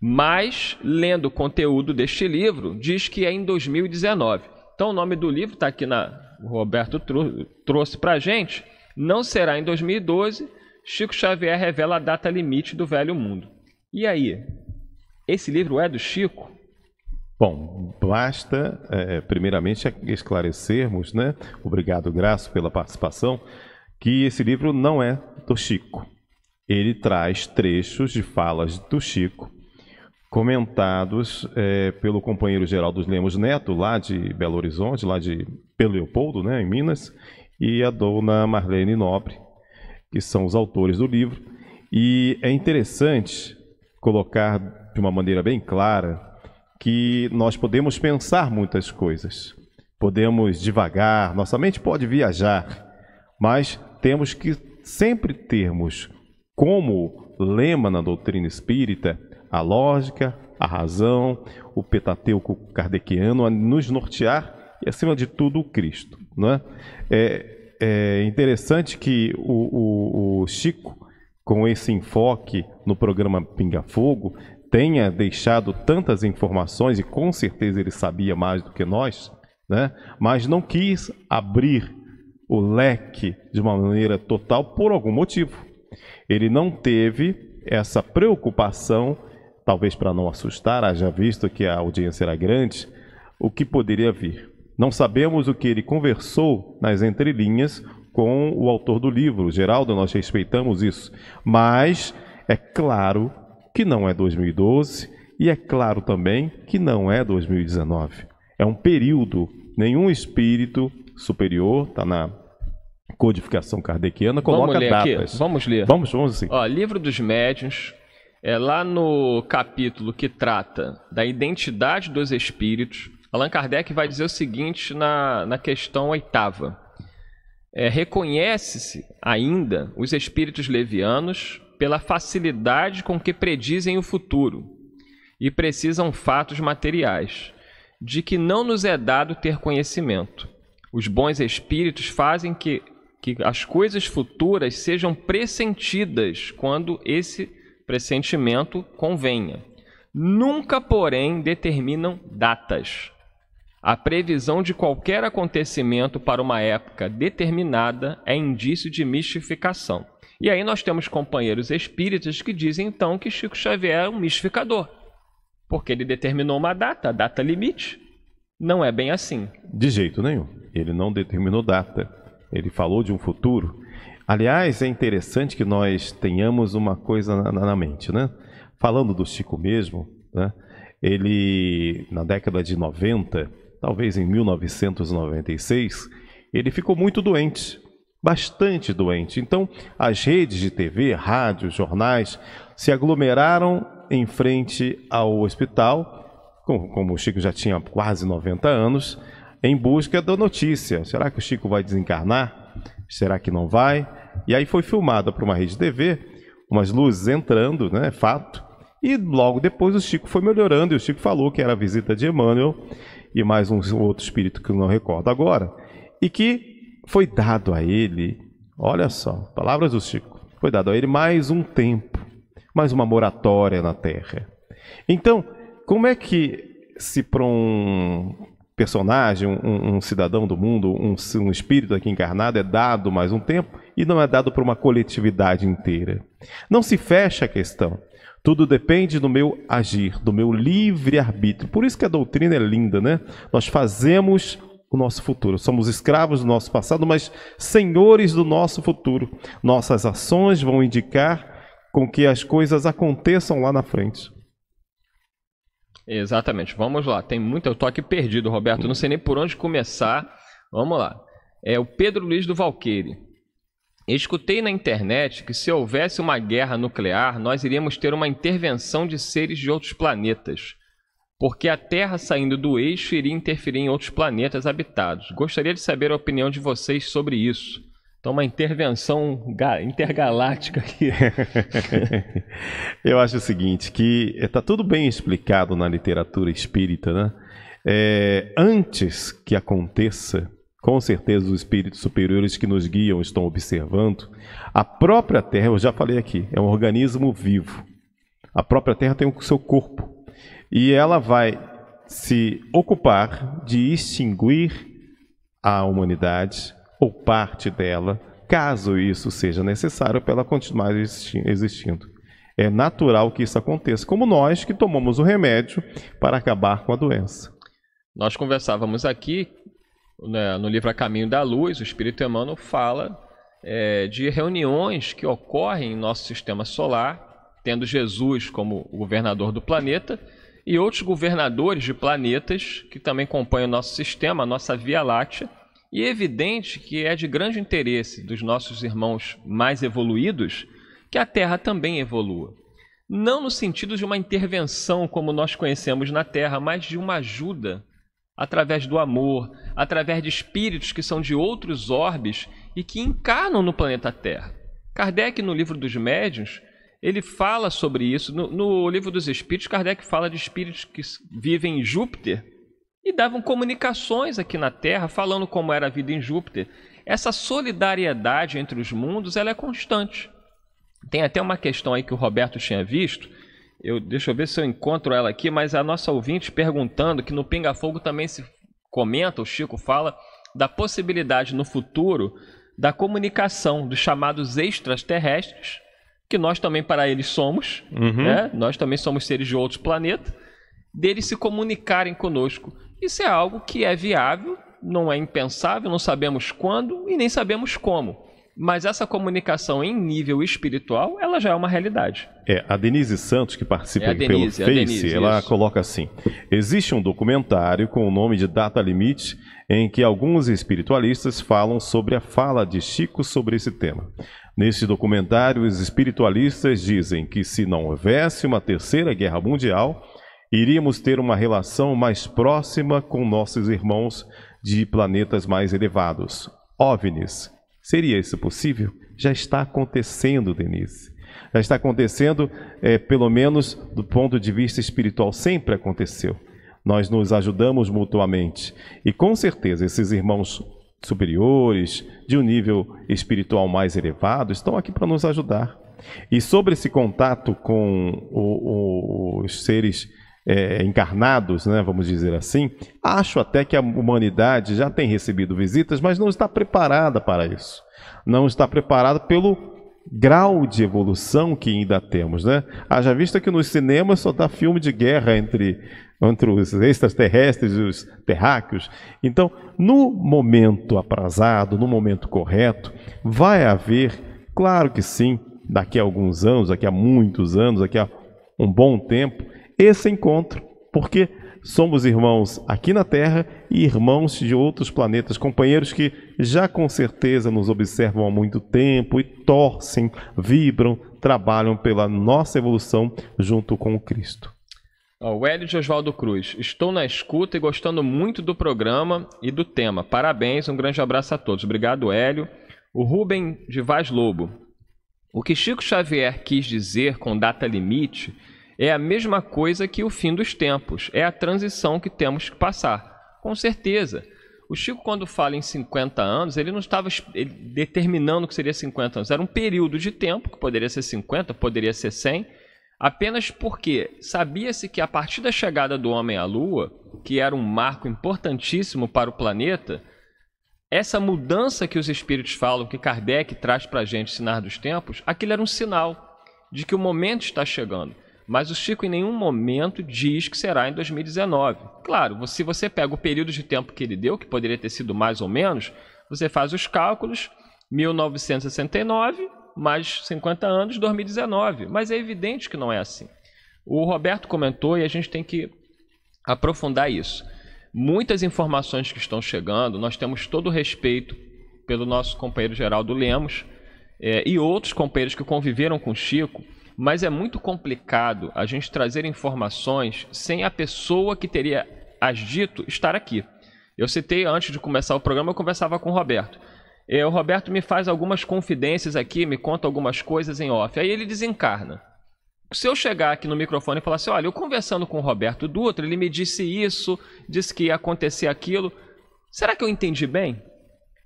Mas, lendo o conteúdo deste livro, diz que é em 2019. Então, o nome do livro está aqui na. O Roberto trou trouxe para a gente. Não será em 2012. Chico Xavier revela a data limite do velho mundo. E aí? Esse livro é do Chico? Bom, basta é, primeiramente é, esclarecermos, né? Obrigado, Graço, pela participação, que esse livro não é do Chico. Ele traz trechos de falas do Chico, comentados é, pelo companheiro Geraldo Lemos Neto, lá de Belo Horizonte, lá de Pelo Leopoldo, né, em Minas, e a dona Marlene Nobre, que são os autores do livro. E é interessante colocar de uma maneira bem clara que nós podemos pensar muitas coisas, podemos devagar, nossa mente pode viajar, mas temos que sempre termos como lema na doutrina espírita a lógica, a razão, o petateuco kardeciano a nos nortear e, acima de tudo, o Cristo. Né? É, é interessante que o, o, o Chico, com esse enfoque no programa Pinga Fogo, tenha deixado tantas informações, e com certeza ele sabia mais do que nós, né? mas não quis abrir o leque de uma maneira total por algum motivo. Ele não teve essa preocupação, talvez para não assustar, haja visto que a audiência era grande, o que poderia vir. Não sabemos o que ele conversou nas entrelinhas com o autor do livro, Geraldo, nós respeitamos isso, mas é claro que não é 2012 e é claro também que não é 2019. É um período, nenhum espírito superior, está na codificação kardeciana, coloca vamos ler datas. Aqui. Vamos ler. Vamos, vamos assim. Ó, Livro dos Médiuns, é lá no capítulo que trata da identidade dos espíritos, Allan Kardec vai dizer o seguinte na, na questão oitava. É, Reconhece-se ainda os espíritos levianos, pela facilidade com que predizem o futuro e precisam fatos materiais, de que não nos é dado ter conhecimento. Os bons espíritos fazem que, que as coisas futuras sejam pressentidas quando esse pressentimento convenha. Nunca, porém, determinam datas. A previsão de qualquer acontecimento para uma época determinada é indício de mistificação. E aí nós temos companheiros espíritas que dizem então que Chico Xavier é um mistificador, porque ele determinou uma data, data limite. Não é bem assim. De jeito nenhum. Ele não determinou data. Ele falou de um futuro. Aliás, é interessante que nós tenhamos uma coisa na, na mente, né? Falando do Chico mesmo, né? ele na década de 90, talvez em 1996, ele ficou muito doente bastante doente. Então, as redes de TV, rádios, jornais se aglomeraram em frente ao hospital, como o Chico já tinha quase 90 anos, em busca da notícia. Será que o Chico vai desencarnar? Será que não vai? E aí foi filmada por uma rede de TV, umas luzes entrando, né? Fato. E logo depois o Chico foi melhorando e o Chico falou que era a visita de Emmanuel e mais um outro espírito que eu não recordo agora. E que foi dado a ele, olha só, palavras do Chico, foi dado a ele mais um tempo, mais uma moratória na terra. Então, como é que se para um personagem, um, um, cidadão do mundo, um, um espírito aqui encarnado é dado mais um tempo e não é dado para uma coletividade inteira? Não se fecha a questão. Tudo depende do meu agir, do meu livre arbítrio. Por isso que a doutrina é linda, né? Nós fazemos o nosso futuro. Somos escravos do nosso passado, mas senhores do nosso futuro. Nossas ações vão indicar com que as coisas aconteçam lá na frente. Exatamente. Vamos lá. Tem muito. Eu tô aqui perdido, Roberto. Não sei nem por onde começar. Vamos lá. É o Pedro Luiz do Valqueire. Escutei na internet que se houvesse uma guerra nuclear, nós iríamos ter uma intervenção de seres de outros planetas porque a Terra saindo do eixo iria interferir em outros planetas habitados. Gostaria de saber a opinião de vocês sobre isso. Então, uma intervenção intergaláctica aqui. Eu acho o seguinte, que está eh, tudo bem explicado na literatura espírita, né? É, antes que aconteça, com certeza os espíritos superiores que nos guiam estão observando, a própria Terra, eu já falei aqui, é um organismo vivo. A própria Terra tem o seu corpo, e ela vai se ocupar de extinguir a humanidade ou parte dela, caso isso seja necessário para ela continuar existindo. É natural que isso aconteça, como nós que tomamos o remédio para acabar com a doença. Nós conversávamos aqui né, no livro A Caminho da Luz, o Espírito Emmanuel fala é, de reuniões que ocorrem em nosso sistema solar, tendo Jesus como governador do planeta e outros governadores de planetas que também compõem o nosso sistema, a nossa Via Láctea. E é evidente que é de grande interesse dos nossos irmãos mais evoluídos que a Terra também evolua. Não no sentido de uma intervenção como nós conhecemos na Terra, mas de uma ajuda através do amor, através de espíritos que são de outros orbes e que encarnam no planeta Terra. Kardec, no livro dos Médiuns, ele fala sobre isso. No, no, Livro dos Espíritos, Kardec fala de espíritos que vivem em Júpiter e davam comunicações aqui na Terra, falando como era a vida em Júpiter. Essa solidariedade entre os mundos ela é constante. Tem até uma questão aí que o Roberto tinha visto. Eu, deixa eu ver se eu encontro ela aqui, mas a nossa ouvinte perguntando que no Pinga Fogo também se comenta, o Chico fala, da possibilidade no futuro da comunicação dos chamados extraterrestres que nós também para eles somos, uhum. né? nós também somos seres de outros planetas, deles se comunicarem conosco. Isso é algo que é viável, não é impensável, não sabemos quando e nem sabemos como mas essa comunicação em nível espiritual, ela já é uma realidade. É, a Denise Santos, que participa é Denise, pelo é Face, Denise, ela isso. coloca assim: existe um documentário com o nome de Data Limite, em que alguns espiritualistas falam sobre a fala de Chico sobre esse tema. Neste documentário, os espiritualistas dizem que se não houvesse uma terceira guerra mundial, iríamos ter uma relação mais próxima com nossos irmãos de planetas mais elevados, OVNIs Seria isso possível? Já está acontecendo, Denise. Já está acontecendo, é, pelo menos do ponto de vista espiritual, sempre aconteceu. Nós nos ajudamos mutuamente. E com certeza, esses irmãos superiores, de um nível espiritual mais elevado, estão aqui para nos ajudar. E sobre esse contato com o, o, os seres é, encarnados, né, vamos dizer assim, acho até que a humanidade já tem recebido visitas, mas não está preparada para isso. Não está preparada pelo grau de evolução que ainda temos, né? Haja vista que nos cinemas só dá filme de guerra entre, entre os extraterrestres e os terráqueos. Então, no momento aprazado, no momento correto, vai haver, claro que sim, daqui a alguns anos, daqui a muitos anos, daqui a um bom tempo, esse encontro, porque somos irmãos aqui na Terra e irmãos de outros planetas, companheiros que já com certeza nos observam há muito tempo e torcem, vibram, trabalham pela nossa evolução junto com o Cristo. o Hélio de Oswaldo Cruz, estou na escuta e gostando muito do programa e do tema. Parabéns, um grande abraço a todos. Obrigado, Hélio. O Rubem de Vaz Lobo, o que Chico Xavier quis dizer com data limite é a mesma coisa que o fim dos tempos, é a transição que temos que passar. Com certeza. O Chico, quando fala em 50 anos, ele não estava determinando que seria 50 anos. Era um período de tempo, que poderia ser 50, poderia ser 100, apenas porque sabia-se que a partir da chegada do homem à Lua, que era um marco importantíssimo para o planeta, essa mudança que os espíritos falam, que Kardec traz para a gente, Sinar dos Tempos, aquilo era um sinal de que o momento está chegando. Mas o Chico em nenhum momento diz que será em 2019. Claro, se você pega o período de tempo que ele deu, que poderia ter sido mais ou menos, você faz os cálculos, 1969 mais 50 anos, 2019. Mas é evidente que não é assim. O Roberto comentou e a gente tem que aprofundar isso. Muitas informações que estão chegando, nós temos todo o respeito pelo nosso companheiro Geraldo Lemos é, e outros companheiros que conviveram com Chico mas é muito complicado a gente trazer informações sem a pessoa que teria as dito estar aqui. Eu citei antes de começar o programa, eu conversava com o Roberto. E é, o Roberto me faz algumas confidências aqui, me conta algumas coisas em off. Aí ele desencarna. Se eu chegar aqui no microfone e falar assim, olha, eu conversando com o Roberto Dutra, ele me disse isso, disse que ia acontecer aquilo. Será que eu entendi bem?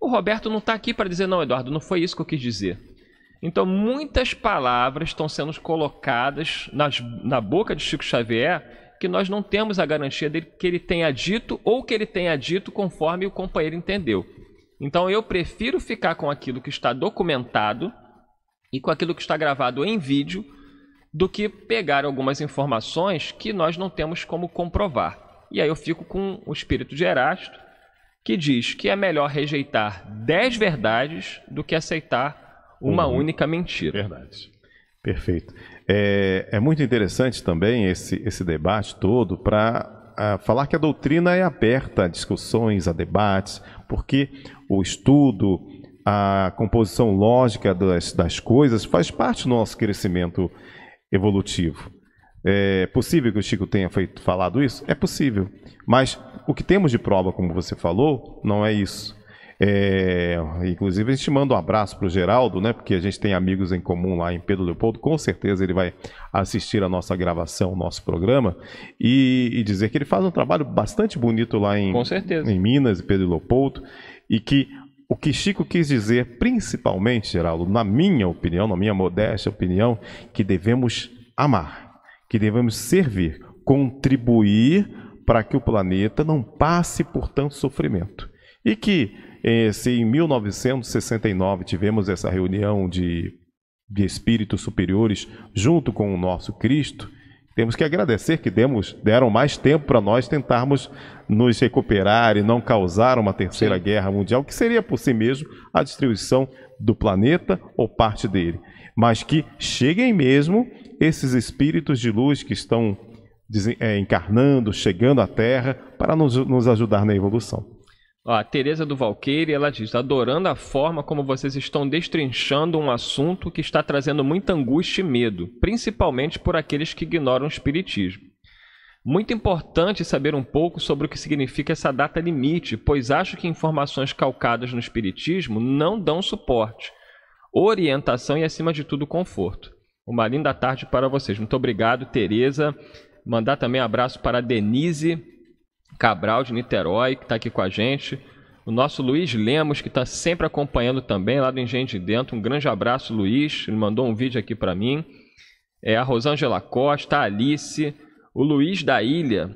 O Roberto não está aqui para dizer, não, Eduardo, não foi isso que eu quis dizer. Então, muitas palavras estão sendo colocadas nas, na boca de Chico Xavier que nós não temos a garantia de que ele tenha dito ou que ele tenha dito conforme o companheiro entendeu. Então, eu prefiro ficar com aquilo que está documentado e com aquilo que está gravado em vídeo do que pegar algumas informações que nós não temos como comprovar. E aí eu fico com o espírito de Erasto, que diz que é melhor rejeitar 10 verdades do que aceitar uma uhum. única mentira. Verdade. Perfeito. É, é, muito interessante também esse, esse debate todo para ah, falar que a doutrina é aberta a discussões, a debates, porque o estudo, a composição lógica das, das coisas faz parte do nosso crescimento evolutivo. É possível que o Chico tenha feito, falado isso? É possível. Mas o que temos de prova, como você falou, não é isso. É, inclusive, a gente manda um abraço para o Geraldo, né? Porque a gente tem amigos em comum lá em Pedro Leopoldo. Com certeza ele vai assistir a nossa gravação, o nosso programa. E, e, dizer que ele faz um trabalho bastante bonito lá em, em Minas, em Pedro Leopoldo. E que o que Chico quis dizer, principalmente, Geraldo, na minha opinião, na minha modesta opinião, que devemos amar, que devemos servir, contribuir para que o planeta não passe por tanto sofrimento. E que se em 1969 tivemos essa reunião de, de espíritos superiores junto com o nosso Cristo, temos que agradecer que demos, deram mais tempo para nós tentarmos nos recuperar e não causar uma terceira Sim. guerra mundial, que seria por si mesmo a destruição do planeta ou parte dele. Mas que cheguem mesmo esses espíritos de luz que estão é, encarnando, chegando à Terra, para nos, nos ajudar na evolução. Ó, a Tereza do Valqueire, ela diz: adorando a forma como vocês estão destrinchando um assunto que está trazendo muita angústia e medo, principalmente por aqueles que ignoram o Espiritismo. Muito importante saber um pouco sobre o que significa essa data limite, pois acho que informações calcadas no Espiritismo não dão suporte, orientação e, acima de tudo, conforto. Uma linda tarde para vocês. Muito obrigado, Tereza. Mandar também abraço para a Denise Cabral de Niterói, que está aqui com a gente. O nosso Luiz Lemos, que está sempre acompanhando também, lá do Engenho de Dentro. Um grande abraço, Luiz. Ele mandou um vídeo aqui para mim. É, a Rosângela Costa, a Alice, o Luiz da Ilha.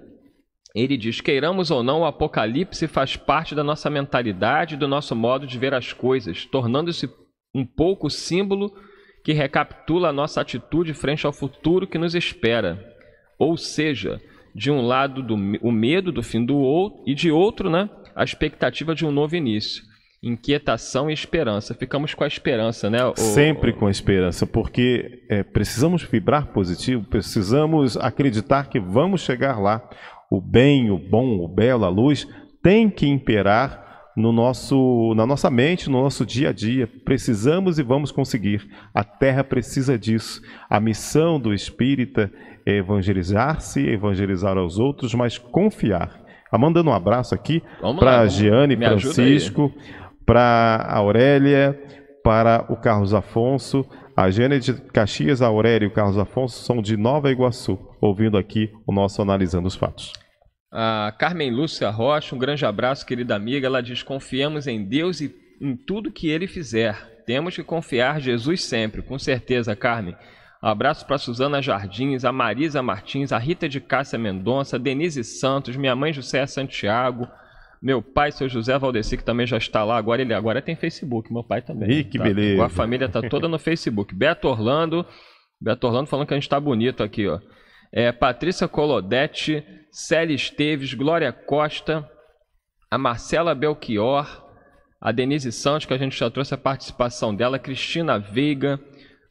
Ele diz: queiramos ou não, o apocalipse faz parte da nossa mentalidade, do nosso modo de ver as coisas, tornando-se um pouco símbolo que recapitula a nossa atitude frente ao futuro que nos espera. Ou seja, de um lado do, o medo do fim do outro e de outro, né, a expectativa de um novo início. Inquietação e esperança. Ficamos com a esperança, né? O, Sempre com a esperança, porque é, precisamos vibrar positivo, precisamos acreditar que vamos chegar lá. O bem, o bom, o belo, a luz tem que imperar no nosso, na nossa mente, no nosso dia a dia. Precisamos e vamos conseguir. A Terra precisa disso. A missão do Espírita evangelizar-se, evangelizar aos outros, mas confiar. Ah, mandando um abraço aqui para Giane Francisco, para a Aurélia, para o Carlos Afonso. A Giane é de Caxias, a Aurélia e o Carlos Afonso são de Nova Iguaçu, ouvindo aqui o nosso Analisando os Fatos. A Carmen Lúcia Rocha, um grande abraço, querida amiga. Ela diz: confiamos em Deus e em tudo que ele fizer. Temos que confiar Jesus sempre. Com certeza, Carmen. Um abraço para Suzana Jardins, a Marisa Martins, a Rita de Cássia Mendonça, Denise Santos, minha mãe José Santiago, meu pai, seu José Valdeci, que também já está lá agora. Ele agora tem Facebook, meu pai também. Ih, que tá, beleza. A família tá toda no Facebook. Beto Orlando, Beto Orlando falando que a gente está bonito aqui, ó. É, Patrícia Colodete, Célia Esteves, Glória Costa, a Marcela Belchior, a Denise Santos, que a gente já trouxe a participação dela, Cristina Veiga,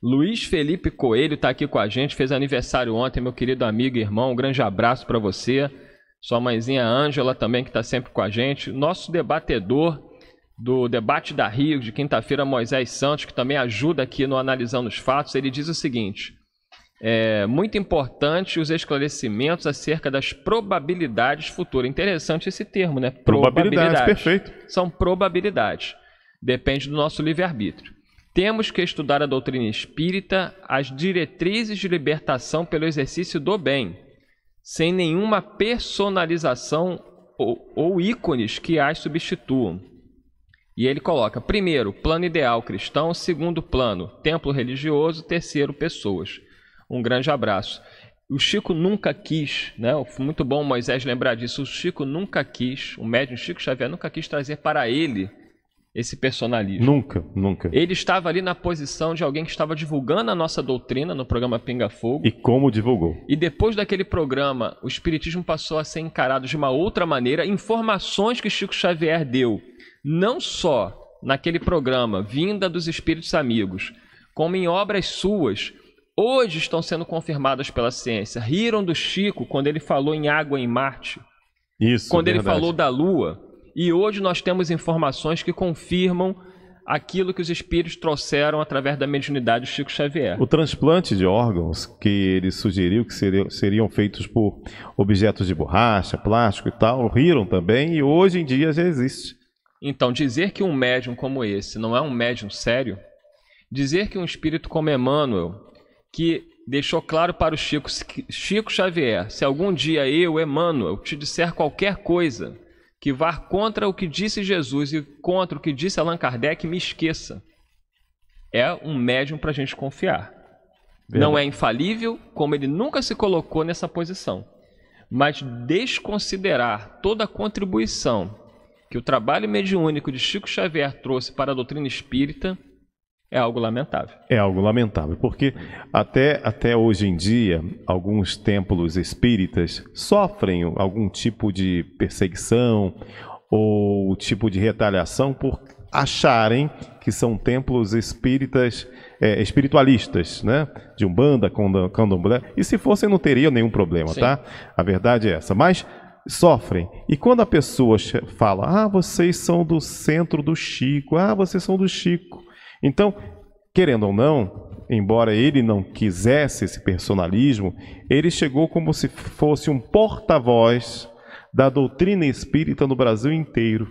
Luiz Felipe Coelho está aqui com a gente, fez aniversário ontem, meu querido amigo e irmão. Um grande abraço para você. Sua mãezinha Ângela também, que está sempre com a gente. Nosso debatedor do Debate da Rio, de quinta-feira, Moisés Santos, que também ajuda aqui no Analisando os Fatos, ele diz o seguinte: é muito importante os esclarecimentos acerca das probabilidades futuras. Interessante esse termo, né? Probabilidades. probabilidades. Perfeito. São probabilidades. Depende do nosso livre-arbítrio. Temos que estudar a doutrina espírita, as diretrizes de libertação pelo exercício do bem, sem nenhuma personalização ou, ou ícones que as substituam. E ele coloca: primeiro, plano ideal cristão, segundo plano, templo religioso, terceiro, pessoas. Um grande abraço. O Chico nunca quis, né? Muito bom Moisés lembrar disso. O Chico nunca quis, o médium Chico Xavier nunca quis trazer para ele esse personalismo. Nunca, nunca. Ele estava ali na posição de alguém que estava divulgando a nossa doutrina no programa Pinga Fogo. E como divulgou. E depois daquele programa, o Espiritismo passou a ser encarado de uma outra maneira. Informações que Chico Xavier deu, não só naquele programa, vinda dos Espíritos Amigos, como em obras suas, hoje estão sendo confirmadas pela ciência. Riram do Chico quando ele falou em água em Marte. Isso, Quando é ele falou da Lua e hoje nós temos informações que confirmam aquilo que os espíritos trouxeram através da mediunidade de Chico Xavier. O transplante de órgãos que ele sugeriu que seriam, seriam feitos por objetos de borracha, plástico e tal, riram também e hoje em dia já existe. Então, dizer que um médium como esse não é um médium sério, dizer que um espírito como Emmanuel, que deixou claro para o Chico, Chico Xavier, se algum dia eu, Emmanuel, te disser qualquer coisa que vá contra o que disse Jesus e contra o que disse Allan Kardec me esqueça. É um médium para a gente confiar. Verdade. Não é infalível, como ele nunca se colocou nessa posição. Mas desconsiderar toda a contribuição que o trabalho mediúnico de Chico Xavier trouxe para a doutrina espírita é algo lamentável. É algo lamentável, porque até, até hoje em dia, alguns templos espíritas sofrem algum tipo de perseguição ou tipo de retaliação por acharem que são templos espíritas é, espiritualistas, né? De Umbanda, Candomblé. E se fossem, não teria nenhum problema, Sim. tá? A verdade é essa. Mas sofrem. E quando a pessoa fala, ah, vocês são do centro do Chico, ah, vocês são do Chico. Então, querendo ou não, embora ele não quisesse esse personalismo, ele chegou como se fosse um porta-voz da doutrina espírita no Brasil inteiro.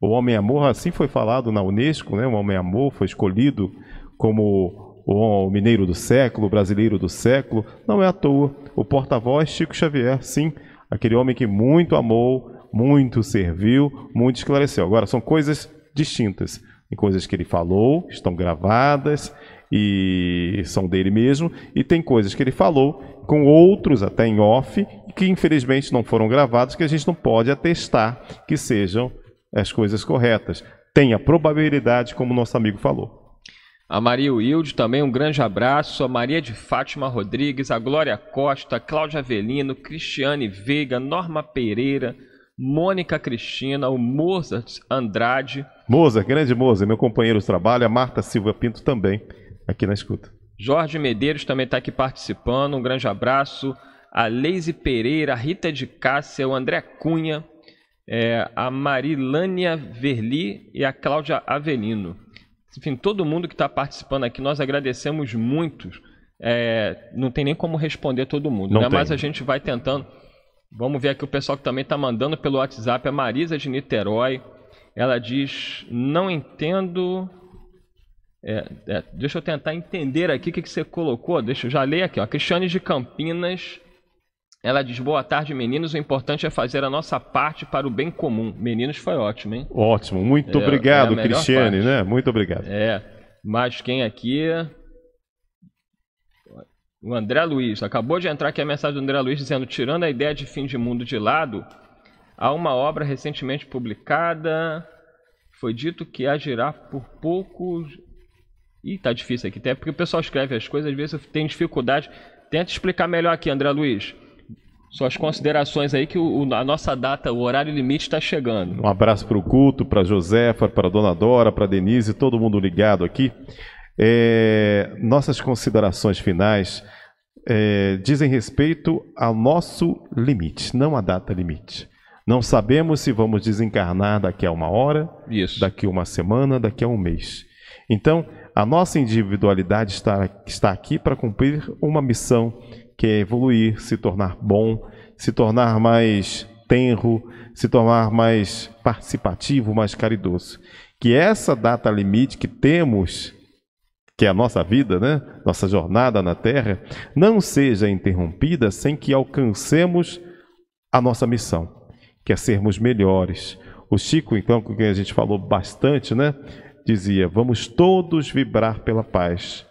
O homem-amor, assim foi falado na Unesco, né? o homem-amor foi escolhido como o mineiro do século, o brasileiro do século. Não é à toa. O porta-voz Chico Xavier, sim, aquele homem que muito amou, muito serviu, muito esclareceu. Agora, são coisas distintas. Tem coisas que ele falou, estão gravadas e são dele mesmo, e tem coisas que ele falou com outros até em off, que infelizmente não foram gravados, que a gente não pode atestar que sejam as coisas corretas. Tem a probabilidade, como nosso amigo falou. A Maria Wilde também, um grande abraço. A Maria de Fátima Rodrigues, a Glória Costa, Cláudia Avelino, Cristiane Veiga, Norma Pereira, Mônica Cristina, o Mozart Andrade. Mozart, grande Mozart, meu companheiro de trabalho, a Marta Silva Pinto também, aqui na escuta. Jorge Medeiros também está aqui participando, um grande abraço. A Leise Pereira, a Rita de Cássia, o André Cunha, é, a Marilânia Verli e a Cláudia Avelino. Enfim, todo mundo que está participando aqui, nós agradecemos muito. É, não tem nem como responder todo mundo, né? mas a gente vai tentando Vamos ver aqui o pessoal que também está mandando pelo WhatsApp. A Marisa de Niterói. Ela diz: Não entendo. É, é, deixa eu tentar entender aqui o que, que você colocou. Deixa eu já ler aqui. Ó. A Cristiane de Campinas. Ela diz: Boa tarde, meninos. O importante é fazer a nossa parte para o bem comum. Meninos, foi ótimo, hein? Ótimo. Muito é, obrigado, é Cristiane, parte. né? Muito obrigado. É. Mas quem aqui o André Luiz, acabou de entrar aqui a mensagem do André Luiz dizendo: tirando a ideia de fim de mundo de lado, há uma obra recentemente publicada. Foi dito que agirá por poucos. Ih, tá difícil aqui, até porque o pessoal escreve as coisas, às vezes tem dificuldade. Tenta explicar melhor aqui, André Luiz. Suas considerações aí, que o, a nossa data, o horário limite está chegando. Um abraço para o culto, para Josefa, para Dona Dora, para Denise, todo mundo ligado aqui. É, nossas considerações finais é, dizem respeito ao nosso limite, não à data limite. Não sabemos se vamos desencarnar daqui a uma hora, Isso. daqui a uma semana, daqui a um mês. Então, a nossa individualidade está, está aqui para cumprir uma missão que é evoluir, se tornar bom, se tornar mais tenro, se tornar mais participativo, mais caridoso. Que essa data limite que temos que é a nossa vida, né? nossa jornada na Terra, não seja interrompida sem que alcancemos a nossa missão, que é sermos melhores. O Chico, então, com quem a gente falou bastante, né? dizia: Vamos todos vibrar pela paz.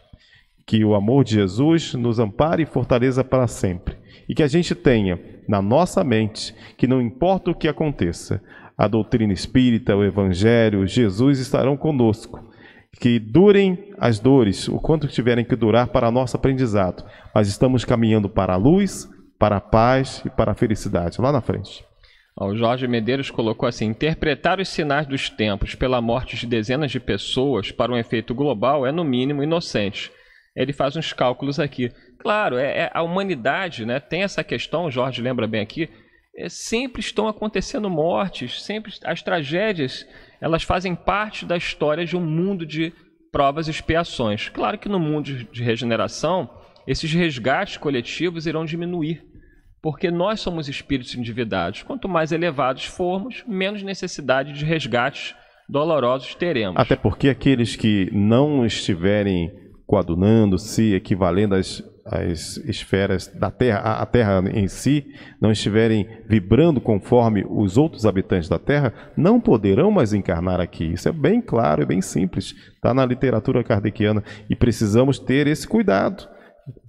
Que o amor de Jesus nos ampare e fortaleça para sempre. E que a gente tenha na nossa mente que não importa o que aconteça, a doutrina espírita, o evangelho, Jesus estarão conosco que durem as dores, o quanto tiverem que durar para nosso aprendizado, mas estamos caminhando para a luz, para a paz e para a felicidade lá na frente. O Jorge Medeiros colocou assim: interpretar os sinais dos tempos pela morte de dezenas de pessoas para um efeito global é, no mínimo, inocente. Ele faz uns cálculos aqui. Claro, é, é a humanidade né, tem essa questão, o Jorge lembra bem aqui, é, sempre estão acontecendo mortes, sempre as tragédias elas fazem parte da história de um mundo de provas e expiações. Claro que no mundo de regeneração esses resgates coletivos irão diminuir, porque nós somos espíritos endividados. Quanto mais elevados formos, menos necessidade de resgates dolorosos teremos. Até porque aqueles que não estiverem coadunando, se equivalendo às, às esferas da Terra, a, a Terra em si, não estiverem vibrando conforme os outros habitantes da Terra, não poderão mais encarnar aqui. Isso é bem claro e bem simples, está na literatura kardeciana e precisamos ter esse cuidado,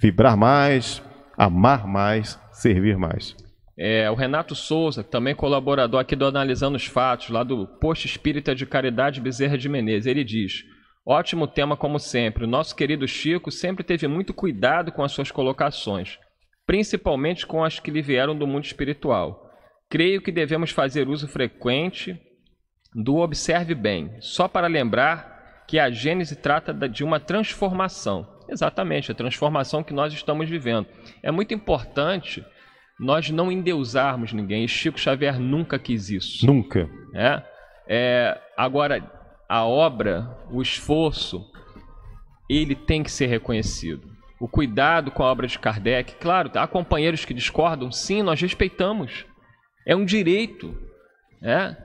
vibrar mais, amar mais, servir mais. É, o Renato Souza, também colaborador aqui do Analisando os Fatos, lá do Posto Espírita de Caridade Bezerra de Menezes, ele diz: Ótimo tema, como sempre. O nosso querido Chico sempre teve muito cuidado com as suas colocações, principalmente com as que lhe vieram do mundo espiritual. Creio que devemos fazer uso frequente do observe bem, só para lembrar que a Gênese trata de uma transformação. Exatamente, a transformação que nós estamos vivendo. É muito importante nós não endeusarmos ninguém. E Chico Xavier nunca quis isso. Nunca. É? É, agora, a obra, o esforço, ele tem que ser reconhecido. O cuidado com a obra de Kardec, claro, há companheiros que discordam, sim, nós respeitamos. É um direito. Né?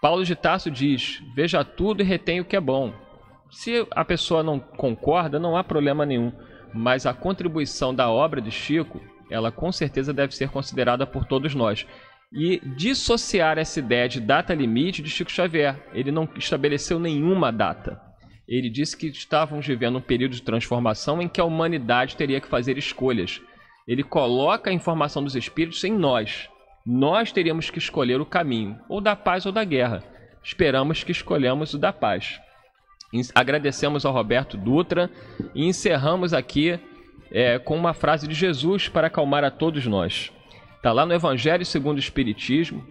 Paulo de Tarso diz: veja tudo e retém o que é bom. Se a pessoa não concorda, não há problema nenhum. Mas a contribuição da obra de Chico, ela com certeza deve ser considerada por todos nós e dissociar essa ideia de data limite de Chico Xavier. Ele não estabeleceu nenhuma data. Ele disse que estávamos vivendo um período de transformação em que a humanidade teria que fazer escolhas. Ele coloca a informação dos espíritos em nós. Nós teríamos que escolher o caminho, ou da paz ou da guerra. Esperamos que escolhamos o da paz. Agradecemos ao Roberto Dutra e encerramos aqui é, com uma frase de Jesus para acalmar a todos nós. Está lá no Evangelho segundo o Espiritismo,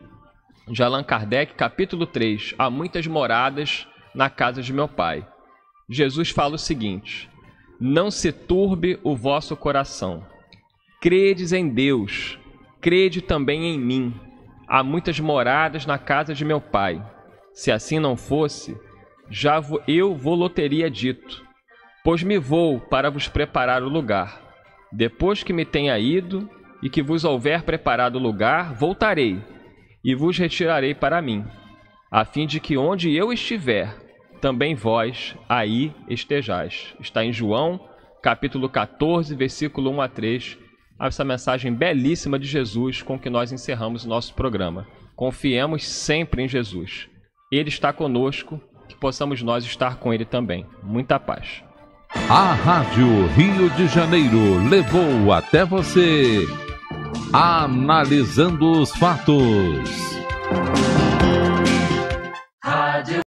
de Allan Kardec, capítulo 3. Há muitas moradas na casa de meu pai. Jesus fala o seguinte: Não se turbe o vosso coração. Credes em Deus, crede também em mim. Há muitas moradas na casa de meu pai. Se assim não fosse, já eu vou teria dito, pois me vou para vos preparar o lugar. Depois que me tenha ido, e que vos houver preparado lugar, voltarei e vos retirarei para mim, a fim de que onde eu estiver, também vós aí estejais. Está em João, capítulo 14, versículo 1 a 3, essa mensagem belíssima de Jesus com que nós encerramos o nosso programa. Confiemos sempre em Jesus. Ele está conosco, que possamos nós estar com ele também. Muita paz. A Rádio Rio de Janeiro levou até você analisando os fatos.